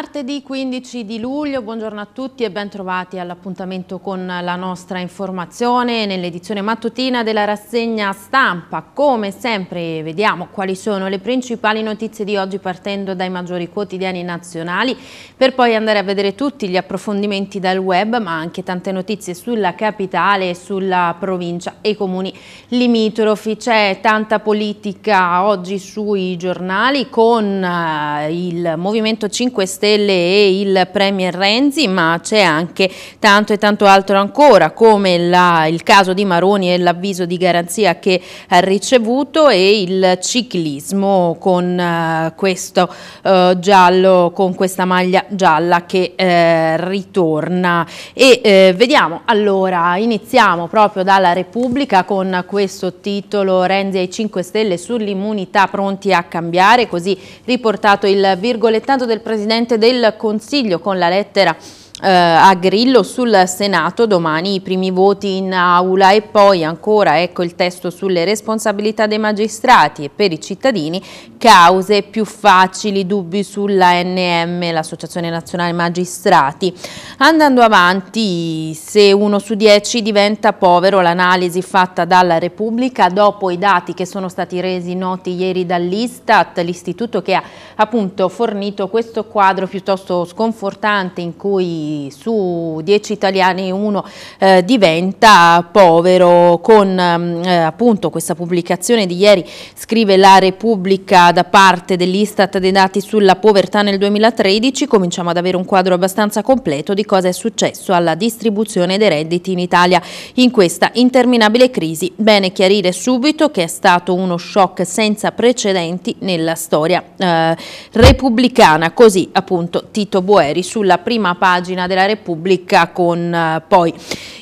Martedì 15 di luglio, buongiorno a tutti e bentrovati all'appuntamento con la nostra informazione nell'edizione mattutina della rassegna stampa. Come sempre vediamo quali sono le principali notizie di oggi partendo dai maggiori quotidiani nazionali per poi andare a vedere tutti gli approfondimenti dal web ma anche tante notizie sulla capitale sulla provincia e i comuni limitrofi. C'è tanta politica oggi sui giornali con eh, il Movimento 5 Stelle Stelle e il Premier Renzi, ma c'è anche tanto e tanto altro ancora, come la, il caso di Maroni e l'avviso di garanzia che ha ricevuto e il ciclismo con uh, questo uh, giallo, con questa maglia gialla che uh, ritorna. E vediamo, allora, iniziamo proprio dalla Repubblica con questo titolo Renzi ai 5 Stelle sull'immunità pronti a cambiare, così riportato il virgolettato del Presidente del Consiglio con la lettera eh, a Grillo sul Senato, domani i primi voti in aula e poi ancora ecco il testo sulle responsabilità dei magistrati e per i cittadini cause più facili, dubbi sull'ANM, l'Associazione Nazionale Magistrati. Andando avanti, se uno su dieci diventa povero, l'analisi fatta dalla Repubblica dopo i dati che sono stati resi noti ieri dall'Istat, l'istituto che ha appunto fornito questo quadro piuttosto sconfortante in cui su 10 italiani uno eh, diventa povero. Con mm, eh, appunto questa pubblicazione di ieri scrive la Repubblica da parte dell'Istat dei dati sulla povertà nel 2013, cominciamo ad avere un quadro abbastanza completo di cosa è successo alla distribuzione dei redditi in Italia in questa interminabile crisi. Bene chiarire subito che è stato uno shock senza precedenti nella storia eh, repubblicana, così appunto Tito Boeri sulla prima pagina pagina della Repubblica con eh, poi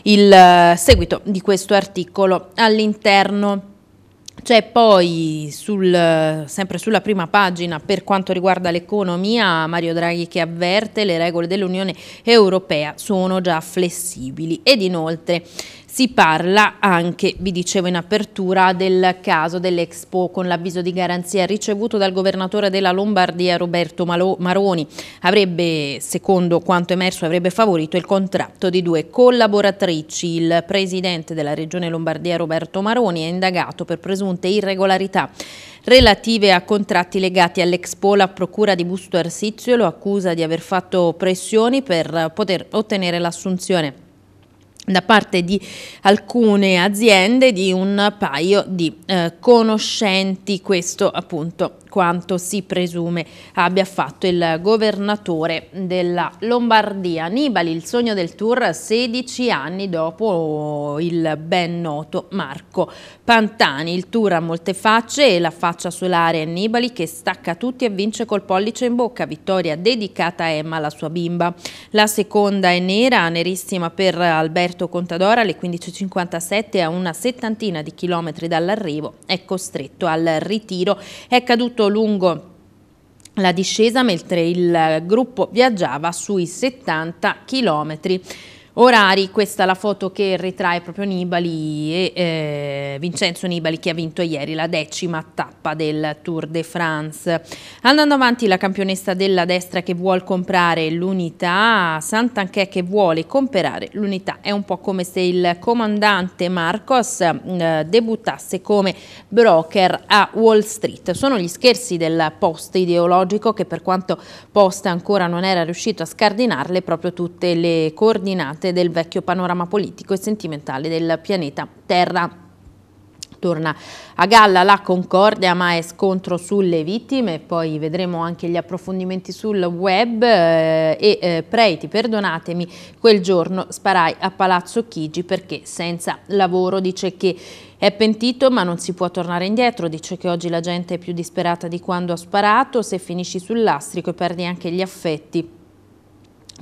il eh, seguito di questo articolo all'interno. C'è poi sul, eh, sempre sulla prima pagina per quanto riguarda l'economia Mario Draghi che avverte le regole dell'Unione Europea sono già flessibili ed inoltre si parla anche, vi dicevo in apertura, del caso dell'Expo con l'avviso di garanzia ricevuto dal governatore della Lombardia Roberto Malo Maroni. Avrebbe, secondo quanto emerso, avrebbe favorito il contratto di due collaboratrici. Il presidente della regione Lombardia Roberto Maroni è indagato per presunte irregolarità relative a contratti legati all'Expo, la procura di Busto Arsizio lo accusa di aver fatto pressioni per poter ottenere l'assunzione da parte di alcune aziende di un paio di eh, conoscenti, questo appunto quanto si presume abbia fatto il governatore della Lombardia. Nibali, il sogno del tour 16 anni dopo il ben noto Marco Pantani. Il tour ha molte facce e la faccia solare è Nibali che stacca tutti e vince col pollice in bocca, vittoria dedicata a Emma, la sua bimba. La seconda è nera, nerissima per Alberto Alberto Contadora alle 15.57 a una settantina di chilometri dall'arrivo è costretto al ritiro. È caduto lungo la discesa mentre il gruppo viaggiava sui 70 chilometri orari. Questa è la foto che ritrae proprio Nibali e eh, Vincenzo Nibali che ha vinto ieri la decima tappa del Tour de France. Andando avanti la campionessa della destra che vuole comprare l'unità, Santanchè che vuole comprare l'unità. È un po' come se il comandante Marcos eh, debuttasse come broker a Wall Street. Sono gli scherzi del post ideologico che per quanto post ancora non era riuscito a scardinarle proprio tutte le coordinate parte del vecchio panorama politico e sentimentale del pianeta Terra. Torna a galla la concordia ma è scontro sulle vittime, poi vedremo anche gli approfondimenti sul web eh, e eh, Preiti, perdonatemi, quel giorno sparai a Palazzo Chigi perché senza lavoro dice che è pentito ma non si può tornare indietro, dice che oggi la gente è più disperata di quando ha sparato, se finisci sul lastrico e perdi anche gli affetti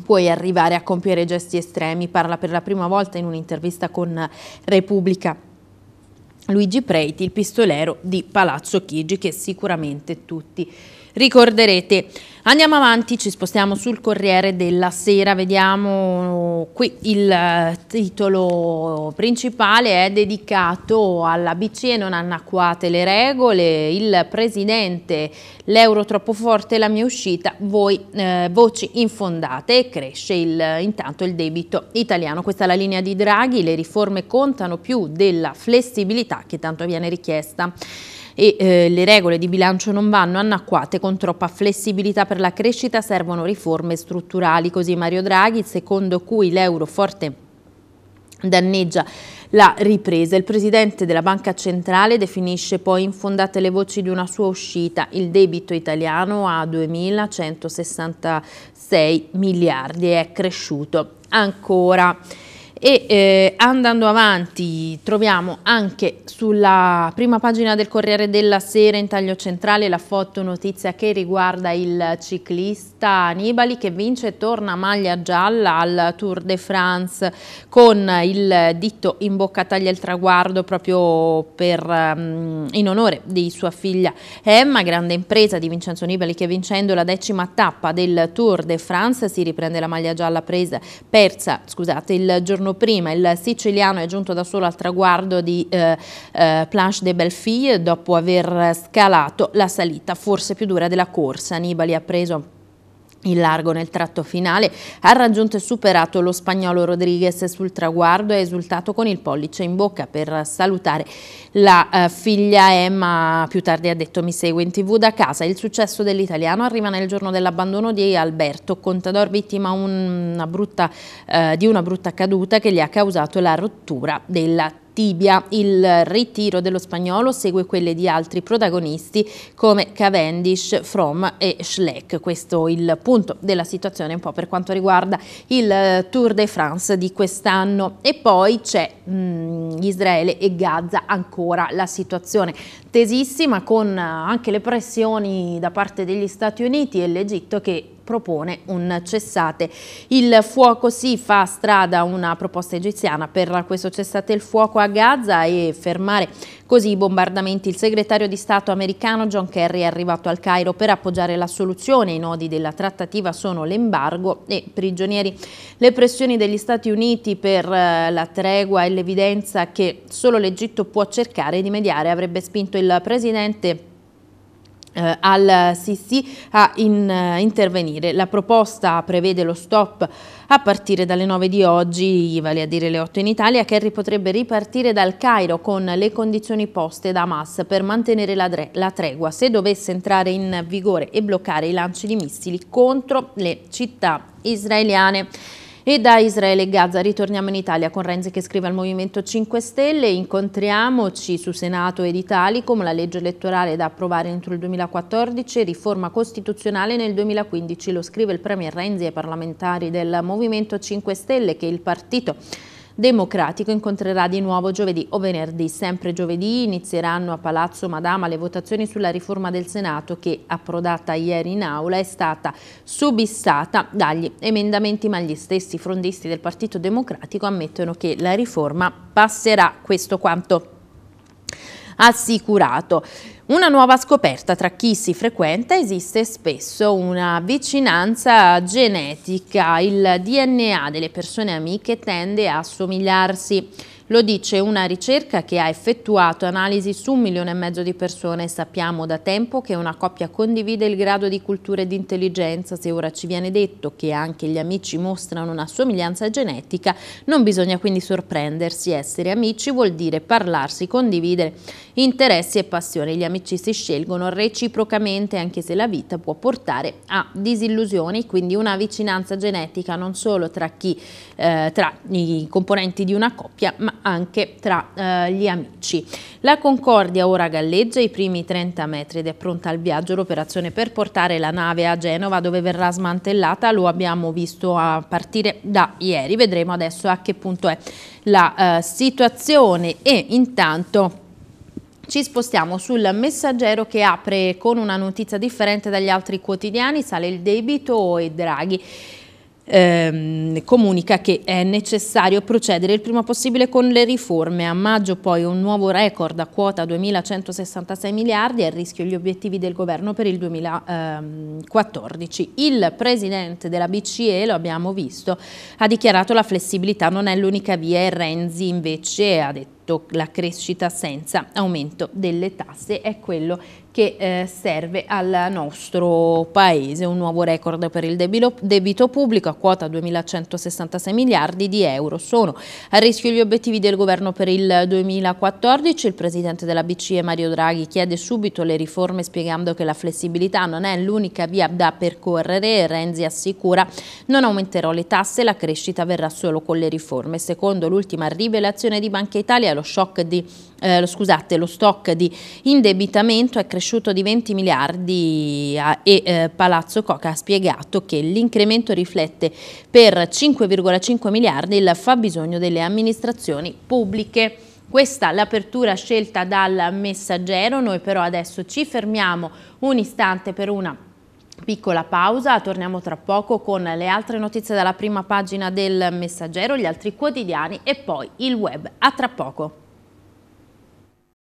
puoi arrivare a compiere gesti estremi. Parla per la prima volta in un'intervista con Repubblica Luigi Preiti, il pistolero di Palazzo Chigi, che sicuramente tutti ricorderete. Andiamo avanti, ci spostiamo sul Corriere della Sera, vediamo uh, qui il uh, titolo principale è dedicato alla BCE, non hanno acquate le regole, il Presidente, l'euro troppo forte, la mia uscita, voi eh, voci infondate e cresce il, intanto il debito italiano. Questa è la linea di Draghi, le riforme contano più della flessibilità flessibilità che tanto viene richiesta e eh, le regole di bilancio non vanno anacquate con troppa flessibilità per la crescita, servono riforme strutturali, così Mario Draghi, secondo cui l'euro forte danneggia la ripresa. Il presidente della Banca Centrale definisce poi infondate le voci di una sua uscita, il debito italiano a 2.166 miliardi è cresciuto ancora e eh, andando avanti troviamo anche sulla prima pagina del Corriere della Sera in taglio centrale la foto notizia che riguarda il ciclista Anibali che vince e torna maglia gialla al Tour de France con il dito in bocca taglia il traguardo proprio per, mm, in onore di sua figlia Emma, grande impresa di Vincenzo Nibali che vincendo la decima tappa del Tour de France si riprende la maglia gialla presa, persa scusate, il giorno prima, il siciliano è giunto da solo al traguardo di eh, eh, Planche de Belfille dopo aver scalato la salita, forse più dura della corsa. Nibali ha preso in largo nel tratto finale ha raggiunto e superato lo spagnolo Rodriguez sul traguardo e esultato con il pollice in bocca per salutare la eh, figlia Emma. Più tardi ha detto mi segue in tv da casa. Il successo dell'italiano arriva nel giorno dell'abbandono di Alberto Contador, vittima una brutta, eh, di una brutta caduta che gli ha causato la rottura della tibia. Il ritiro dello spagnolo segue quelle di altri protagonisti come Cavendish, Fromm e Schleck. Questo è il punto della situazione un po' per quanto riguarda il eh, Tour de France di quest'anno. E poi c'è mm, Israele e Gaza ancora la situazione tesissima con eh, anche le pressioni da parte degli Stati Uniti e l'Egitto che propone un cessate il fuoco si fa strada una proposta egiziana per questo cessate il fuoco a Gaza e fermare così i bombardamenti il segretario di Stato americano John Kerry è arrivato al Cairo per appoggiare la soluzione i nodi della trattativa sono l'embargo e prigionieri le pressioni degli Stati Uniti per eh, la tregua e l'evidenza che solo l'Egitto può cercare di mediare avrebbe spinto il presidente eh, al-Sisi a in, uh, intervenire. La proposta prevede lo stop a partire dalle 9 di oggi, vale a dire le 8 in Italia, Kerry potrebbe ripartire dal Cairo con le condizioni poste da Hamas per mantenere la, la tregua se dovesse entrare in vigore e bloccare i lanci di missili contro le città israeliane. E da Israele e Gaza ritorniamo in Italia con Renzi che scrive al Movimento 5 Stelle, incontriamoci su Senato ed Italicum, la legge elettorale da approvare entro il 2014, riforma costituzionale nel 2015, lo scrive il Premier Renzi ai parlamentari del Movimento 5 Stelle che il partito Democratico incontrerà di nuovo giovedì o venerdì. Sempre giovedì inizieranno a Palazzo Madama le votazioni sulla riforma del Senato che, approdata ieri in aula, è stata subissata dagli emendamenti, ma gli stessi frondisti del Partito Democratico ammettono che la riforma passerà. Questo quanto assicurato. Una nuova scoperta tra chi si frequenta esiste spesso una vicinanza genetica, il DNA delle persone amiche tende a somigliarsi. Lo dice una ricerca che ha effettuato analisi su un milione e mezzo di persone. Sappiamo da tempo che una coppia condivide il grado di cultura e di intelligenza. Se ora ci viene detto che anche gli amici mostrano una somiglianza genetica, non bisogna quindi sorprendersi. Essere amici vuol dire parlarsi, condividere Interessi e passione, gli amici si scelgono reciprocamente anche se la vita può portare a disillusioni, quindi una vicinanza genetica non solo tra, chi, eh, tra i componenti di una coppia ma anche tra eh, gli amici. La Concordia ora galleggia i primi 30 metri ed è pronta al viaggio l'operazione per portare la nave a Genova dove verrà smantellata, lo abbiamo visto a partire da ieri, vedremo adesso a che punto è la eh, situazione e intanto ci spostiamo sul messaggero che apre con una notizia differente dagli altri quotidiani, sale il debito e Draghi. Ehm, comunica che è necessario procedere il prima possibile con le riforme. A maggio poi un nuovo record a quota 2.166 miliardi e a rischio gli obiettivi del governo per il 2014. Il presidente della BCE, lo abbiamo visto, ha dichiarato la flessibilità non è l'unica via e Renzi invece ha detto soprattutto la crescita senza aumento delle tasse è quello che eh, serve al nostro paese, un nuovo record per il debito, debito pubblico a quota 2.166 miliardi di euro. Sono a rischio gli obiettivi del governo per il 2014, il presidente della BCE Mario Draghi chiede subito le riforme spiegando che la flessibilità non è l'unica via da percorrere, Renzi assicura non aumenterò le tasse, la crescita verrà solo con le riforme. Secondo l'ultima rivelazione di Banca Italia lo, di, eh, scusate, lo stock di indebitamento è cresciuto di 20 miliardi a, ah, e eh, Palazzo Coca ha spiegato che l'incremento riflette per 5,5 miliardi il fabbisogno delle amministrazioni pubbliche. Questa l'apertura scelta dal messaggero, noi però adesso ci fermiamo un istante per una Piccola pausa, torniamo tra poco con le altre notizie dalla prima pagina del Messaggero, gli altri quotidiani e poi il web. A tra poco.